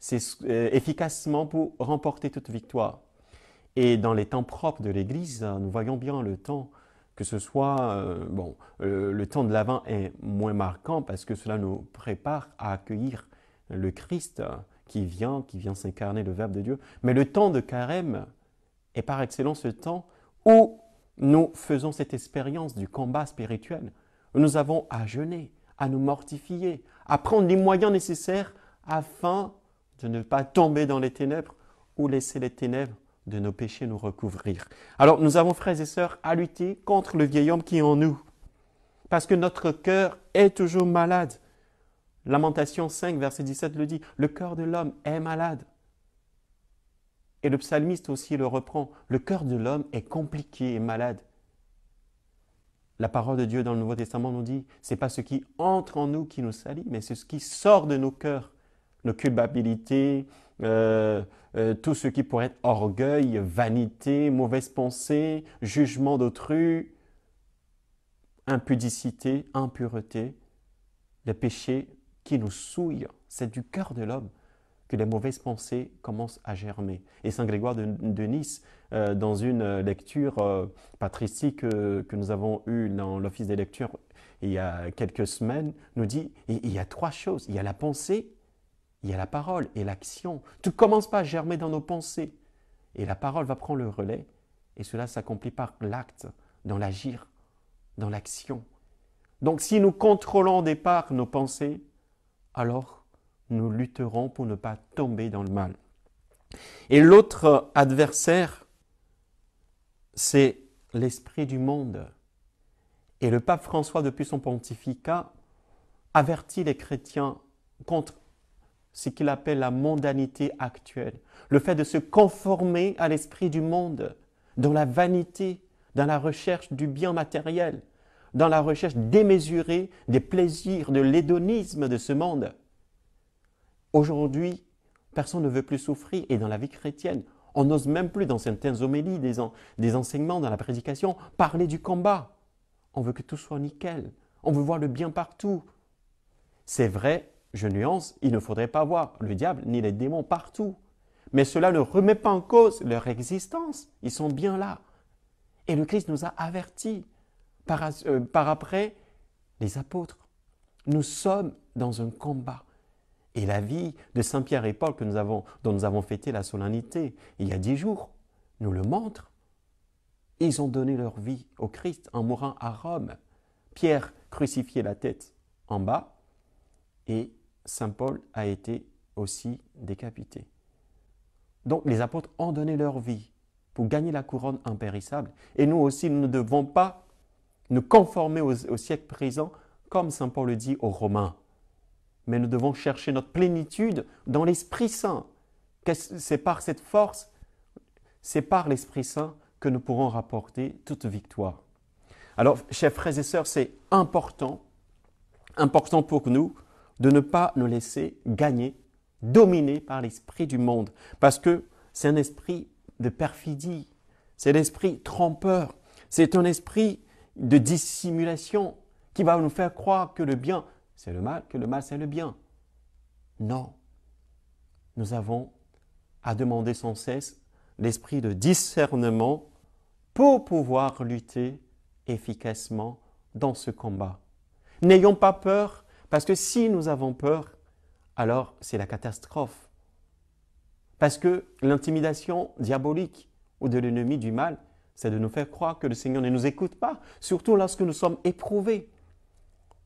Speaker 1: c'est euh, efficacement pour remporter toute victoire. Et dans les temps propres de l'Église, hein, nous voyons bien le temps, que ce soit, euh, bon, euh, le temps de l'avant est moins marquant parce que cela nous prépare à accueillir le Christ qui vient, qui vient s'incarner, le Verbe de Dieu. Mais le temps de carême est par excellence le temps où nous faisons cette expérience du combat spirituel, nous avons à jeûner, à nous mortifier, à prendre les moyens nécessaires afin de ne pas tomber dans les ténèbres ou laisser les ténèbres de nos péchés nous recouvrir. Alors nous avons, frères et sœurs, à lutter contre le vieil homme qui est en nous, parce que notre cœur est toujours malade. Lamentation 5, verset 17 le dit, le cœur de l'homme est malade. Et le psalmiste aussi le reprend, le cœur de l'homme est compliqué et malade. La parole de Dieu dans le Nouveau Testament nous dit, ce n'est pas ce qui entre en nous qui nous salit, mais ce qui sort de nos cœurs nos culpabilités, euh, euh, tout ce qui pourrait être orgueil, vanité, mauvaise pensée, jugement d'autrui, impudicité, impureté, le péché qui nous souille. C'est du cœur de l'homme que les mauvaises pensées commencent à germer. Et Saint Grégoire de, Nice, euh, dans une lecture patristique que nous avons eue dans l'Office des lectures il y a quelques semaines, nous dit il y a trois choses. Il y a la pensée, il y a la parole et l'action. Tout commence pas à germer dans nos pensées. Et la parole va prendre le relais, et cela s'accomplit par l'acte, dans l'agir, dans l'action. Donc si nous contrôlons au départ nos pensées, alors nous lutterons pour ne pas tomber dans le mal. Et l'autre adversaire, c'est l'esprit du monde. Et le pape François, depuis son pontificat, avertit les chrétiens contre ce qu'il appelle la mondanité actuelle, le fait de se conformer à l'esprit du monde, dans la vanité, dans la recherche du bien matériel, dans la recherche démesurée des plaisirs, de l'hédonisme de ce monde. Aujourd'hui, personne ne veut plus souffrir et dans la vie chrétienne, on n'ose même plus dans certaines homélies, des, des enseignements, dans la prédication, parler du combat. On veut que tout soit nickel, on veut voir le bien partout. C'est vrai je nuance, il ne faudrait pas voir le diable ni les démons partout. Mais cela ne remet pas en cause leur existence. Ils sont bien là. Et le Christ nous a avertis par, euh, après les apôtres. Nous sommes dans un combat. Et la vie de Saint Pierre et Paul que nous avons, dont nous avons fêté la solennité il y a dix jours nous le montre. Ils ont donné leur vie au Christ en mourant à Rome. Pierre crucifié la tête en bas et Saint Paul a été aussi décapité. Donc les apôtres ont donné leur vie pour gagner la couronne impérissable. Et nous aussi, nous ne devons pas nous conformer au, siècle présent, comme Saint Paul le dit aux Romains. Mais nous devons chercher notre plénitude dans l'Esprit Saint. C'est par cette force, c'est par l'Esprit Saint que nous pourrons rapporter toute victoire. Alors, chers frères et sœurs, c'est important, important pour nous de ne pas nous laisser gagner, dominer par l'esprit du monde, parce que c'est un esprit de perfidie, c'est l'esprit trompeur, c'est un esprit de dissimulation qui va nous faire croire que le bien, c'est le mal, que le mal, c'est le bien. Non. Nous avons à demander sans cesse l'esprit de discernement pour pouvoir lutter efficacement dans ce combat. N'ayons pas peur parce que si nous avons peur, alors c'est la catastrophe. Parce que l'intimidation diabolique ou de l'ennemi du mal, c'est de nous faire croire que le Seigneur ne nous écoute pas, surtout lorsque nous sommes éprouvés,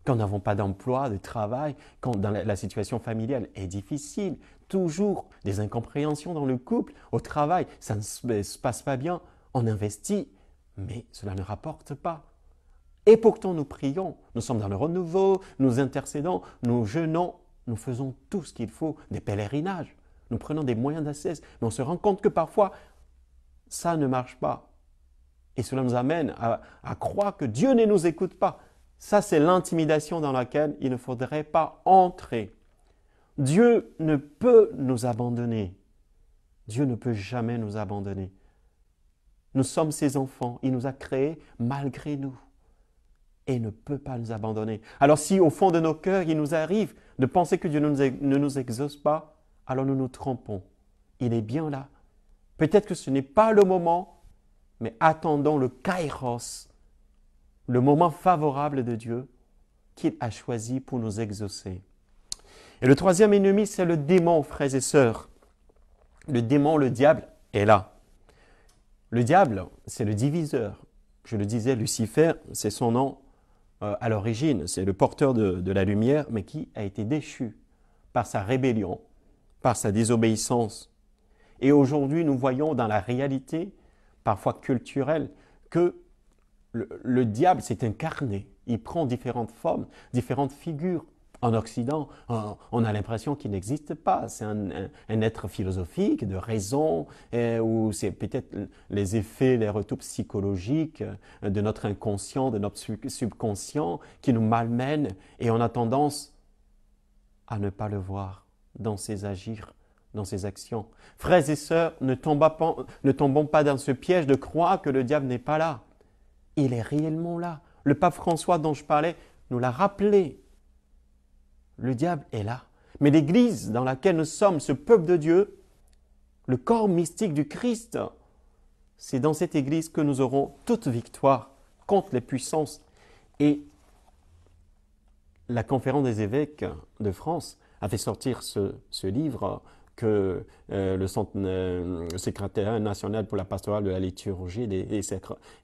Speaker 1: quand nous n'avons pas d'emploi, de travail, quand dans la, situation familiale est difficile, toujours des incompréhensions dans le couple, au travail, ça ne se ben, passe pas bien, on investit, mais cela ne rapporte pas. Et pourtant, nous prions, nous sommes dans le renouveau, nous intercédons, nous jeûnons, nous faisons tout ce qu'il faut, des pèlerinages, nous prenons des moyens d'assise, mais on se rend compte que parfois, ça ne marche pas. Et cela nous amène à croire que Dieu ne nous écoute pas. Ça, c'est l'intimidation dans laquelle il ne faudrait pas entrer. Dieu ne peut nous abandonner. Dieu ne peut jamais nous abandonner. Nous sommes ses enfants. Il nous a créés malgré nous et ne peut pas nous abandonner. Alors si au fond de nos cœurs, il nous arrive de penser que Dieu ne nous exauce pas, alors nous nous trompons. Il est bien là. Peut-être que ce n'est pas le moment, mais attendons le kairos, le moment favorable de Dieu qu'il a choisi pour nous exaucer. Et le troisième ennemi, c'est le démon, frères et sœurs. Le démon, le diable, est là. Le diable, c'est le diviseur. Je le disais, Lucifer, c'est son nom euh, à l'origine, c'est le porteur de, la lumière, mais qui a été déchu par sa rébellion, par sa désobéissance. Et aujourd'hui, nous voyons dans la réalité, parfois culturelle, que le diable s'est incarné. Il prend différentes formes, différentes figures en Occident, on a l'impression qu'il n'existe pas. C'est un, être philosophique, de raison, euh, ou c'est peut-être les effets, les retours psychologiques euh, de notre inconscient, de notre subconscient qui nous malmènent et on a tendance à ne pas le voir dans ses agirs, dans ses actions. Frères et sœurs, ne, ne tombons pas dans ce piège de croire que le diable n'est pas là. Il est réellement là. Le pape François dont je parlais nous l'a rappelé le diable est là. Mais l'Église dans laquelle nous sommes, ce peuple de Dieu, le corps mystique du Christ, c'est dans cette Église que nous aurons toute victoire contre les puissances. Et la conférence des évêques de France a fait sortir ce, livre que euh, euh, le, secrétaire national pour la pastorale de la liturgie et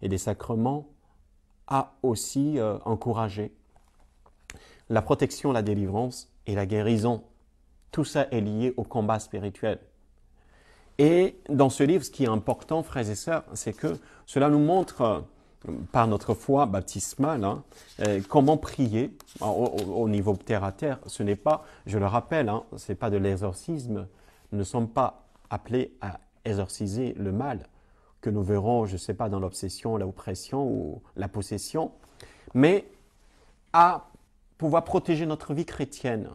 Speaker 1: des, sacrements a aussi euh, encouragé la protection, la délivrance et la guérison. Tout ça est lié au combat spirituel. Et dans ce livre, ce qui est important, frères et sœurs, c'est que cela nous montre euh, par notre foi baptismale, hein, euh, comment prier au, niveau terre à terre. Ce n'est pas, je le rappelle, hein, ce n'est pas de l'exorcisme. Nous ne sommes pas appelés à exorciser le mal que nous verrons, je ne sais pas, dans l'obsession, l'oppression ou la possession, mais à pouvoir protéger notre vie chrétienne.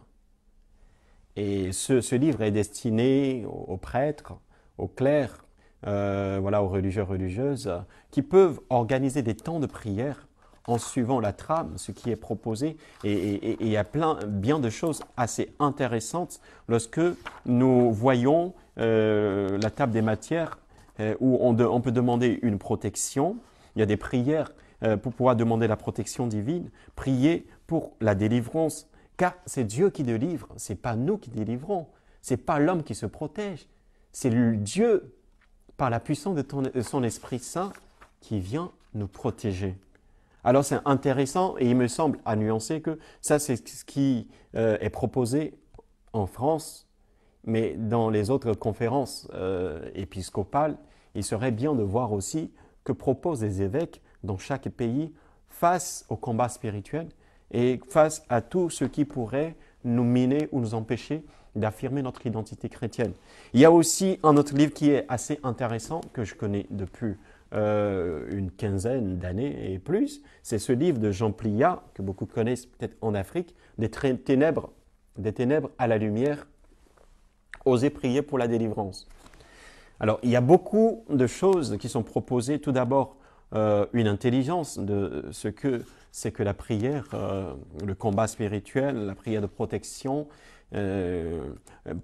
Speaker 1: Et ce, livre est destiné aux, prêtres, aux clercs, euh, voilà, aux religieux, religieuses, qui peuvent organiser des temps de prière en suivant la trame, ce qui est proposé. Et il y a plein, bien de choses assez intéressantes lorsque nous voyons euh, la table des matières euh, où on, on, peut demander une protection. Il y a des prières pour pouvoir demander la protection divine, prier pour la délivrance, car c'est Dieu qui délivre, c'est pas nous qui délivrons, c'est pas l'homme qui se protège, c'est Dieu par la puissance de, son Esprit Saint qui vient nous protéger. Alors c'est intéressant et il me semble à nuancer que ça c'est ce qui euh, est proposé en France, mais dans les autres conférences euh, épiscopales, il serait bien de voir aussi que proposent les évêques dans chaque pays face au combat spirituel et face à tout ce qui pourrait nous miner ou nous empêcher d'affirmer notre identité chrétienne. Il y a aussi un autre livre qui est assez intéressant, que je connais depuis euh, une quinzaine d'années et plus, c'est ce livre de Jean Plia, que beaucoup connaissent peut-être en Afrique, des ténèbres, des ténèbres à la lumière, oser prier pour la délivrance. Alors, il y a beaucoup de choses qui sont proposées. Tout d'abord, euh, une intelligence de ce que c'est que la prière, euh, le combat spirituel, la prière de protection, euh,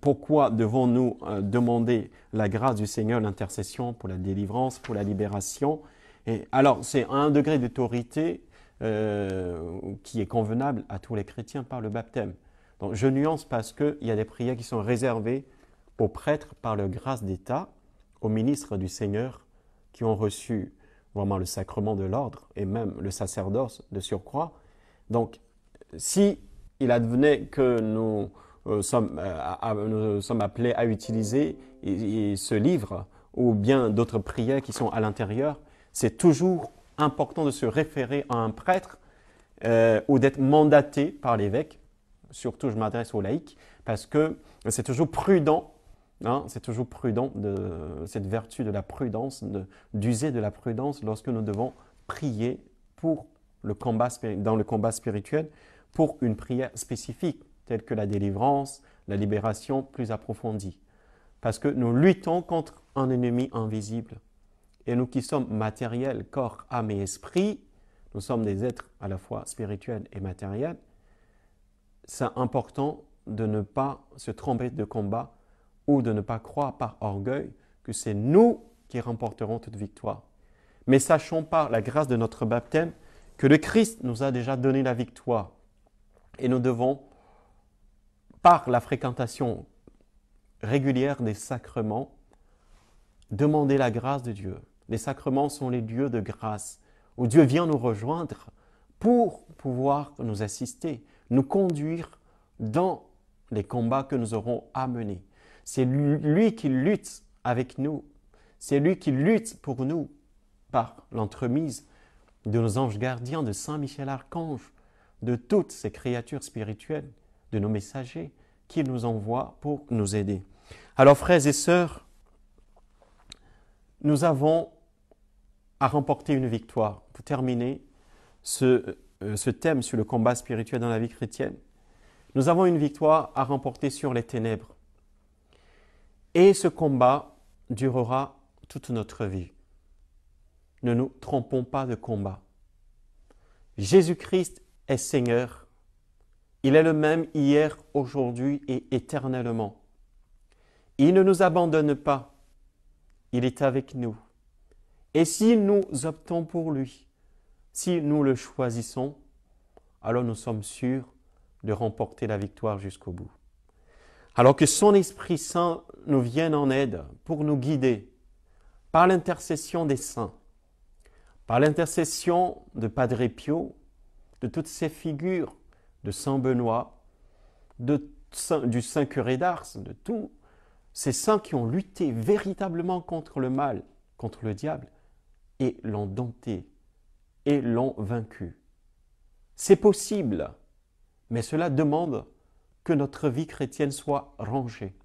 Speaker 1: pourquoi devons-nous euh, demander la grâce du Seigneur, l'intercession pour la délivrance, pour la libération Et alors, c'est un degré d'autorité qui est convenable à tous les chrétiens par le baptême. Donc, je nuance parce qu'il y a des prières qui sont réservées aux prêtres par le grâce d'État, aux ministres du Seigneur qui ont reçu vraiment le sacrement de l'ordre et même le sacerdoce de surcroît. Donc, si il advenait que nous, euh, euh, sommes, appelés à utiliser ce livre ou bien d'autres prières qui sont à l'intérieur, c'est toujours important de se référer à un prêtre euh, ou d'être mandaté par l'évêque. Surtout, je m'adresse aux laïcs parce que c'est toujours prudent Hein, c'est toujours prudent, cette vertu de la prudence, d'user de, la prudence lorsque nous devons prier pour le combat, dans le combat spirituel pour une prière spécifique, telle que la délivrance, la libération plus approfondie. Parce que nous luttons contre un ennemi invisible. Et nous qui sommes matériels, corps, âme et esprit, nous sommes des êtres à la fois spirituels et matériels, c'est important de ne pas se tromper de combat ou de ne pas croire par orgueil que c'est nous qui remporterons toute victoire. Mais sachons par la grâce de notre baptême que le Christ nous a déjà donné la victoire. Et nous devons, par la fréquentation régulière des sacrements, demander la grâce de Dieu. Les sacrements sont les lieux de grâce où Dieu vient nous rejoindre pour pouvoir nous assister, nous conduire dans les combats que nous aurons à mener. C'est lui qui lutte avec nous. C'est lui qui lutte pour nous par l'entremise de nos anges gardiens, de Saint Michel-Archange, de toutes ces créatures spirituelles, de nos messagers qu'il nous envoie pour nous aider. Alors frères et sœurs, nous avons à remporter une victoire. Pour terminer ce, euh, ce thème sur le combat spirituel dans la vie chrétienne, nous avons une victoire à remporter sur les ténèbres. Et ce combat durera toute notre vie. Ne nous trompons pas de combat. Jésus-Christ est Seigneur. Il est le même hier, aujourd'hui et éternellement. Il ne nous abandonne pas. Il est avec nous. Et si nous optons pour lui, si nous le choisissons, alors nous sommes sûrs de remporter la victoire jusqu'au bout. Alors que son Esprit Saint nous vienne en aide pour nous guider par l'intercession des saints, par l'intercession de Padre Pio, de toutes ces figures, de Saint Benoît, de, du Saint Curé d'Ars, de tous ces saints qui ont lutté véritablement contre le mal, contre le diable, et l'ont dompté, et l'ont vaincu. C'est possible, mais cela demande que notre vie chrétienne soit rangée,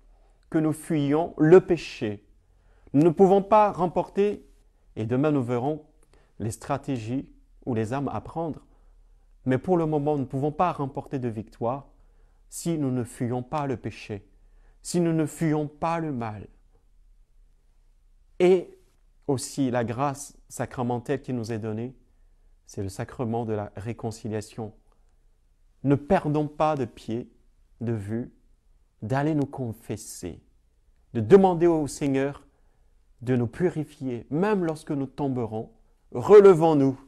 Speaker 1: que nous fuyons le péché. Nous ne pouvons pas remporter, et demain nous verrons les stratégies ou les armes à prendre, mais pour le moment nous ne pouvons pas remporter de victoire si nous ne fuyons pas le péché, si nous ne fuyons pas le mal. Et aussi la grâce sacramentelle qui nous est donnée, c'est le sacrement de la réconciliation. Ne perdons pas de pied de vue, d'aller nous confesser, de demander au Seigneur de nous purifier, même lorsque nous tomberons. Relevons-nous,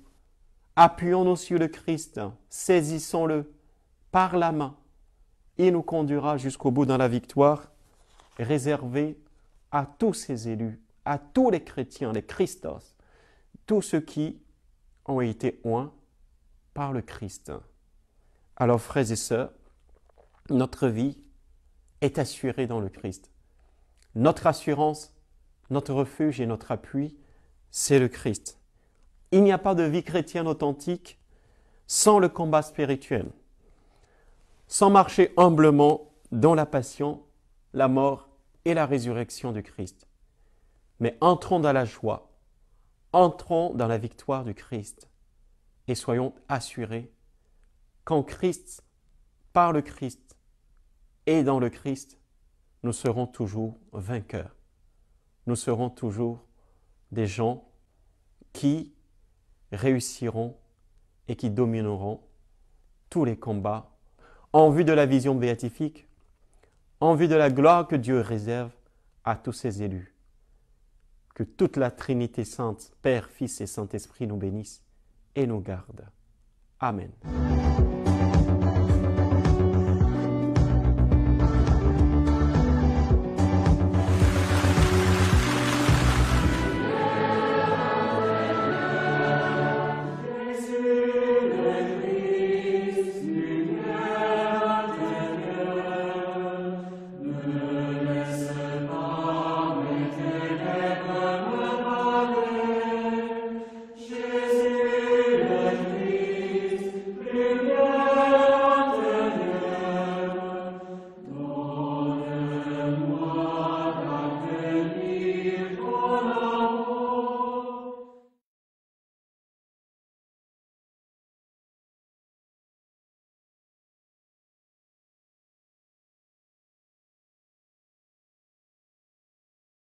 Speaker 1: appuyons-nous sur le Christ, saisissons-le par la main. Il nous conduira jusqu'au bout dans la victoire réservée à tous ses élus, à tous les chrétiens, les Christos, tous ceux qui ont été oints par le Christ. Alors, frères et sœurs, notre vie est assurée dans le Christ. Notre assurance, notre refuge et notre appui, c'est le Christ. Il n'y a pas de vie chrétienne authentique sans le combat spirituel, sans marcher humblement dans la passion, la mort et la résurrection du Christ. Mais entrons dans la joie, entrons dans la victoire du Christ et soyons assurés qu'en Christ, par le Christ, et dans le Christ, nous serons toujours vainqueurs. Nous serons toujours des gens qui réussiront et qui domineront tous les combats en vue de la vision béatifique, en vue de la gloire que Dieu réserve à tous ses élus. Que toute la Trinité Sainte, Père, Fils et Saint-Esprit nous bénisse et nous garde. Amen.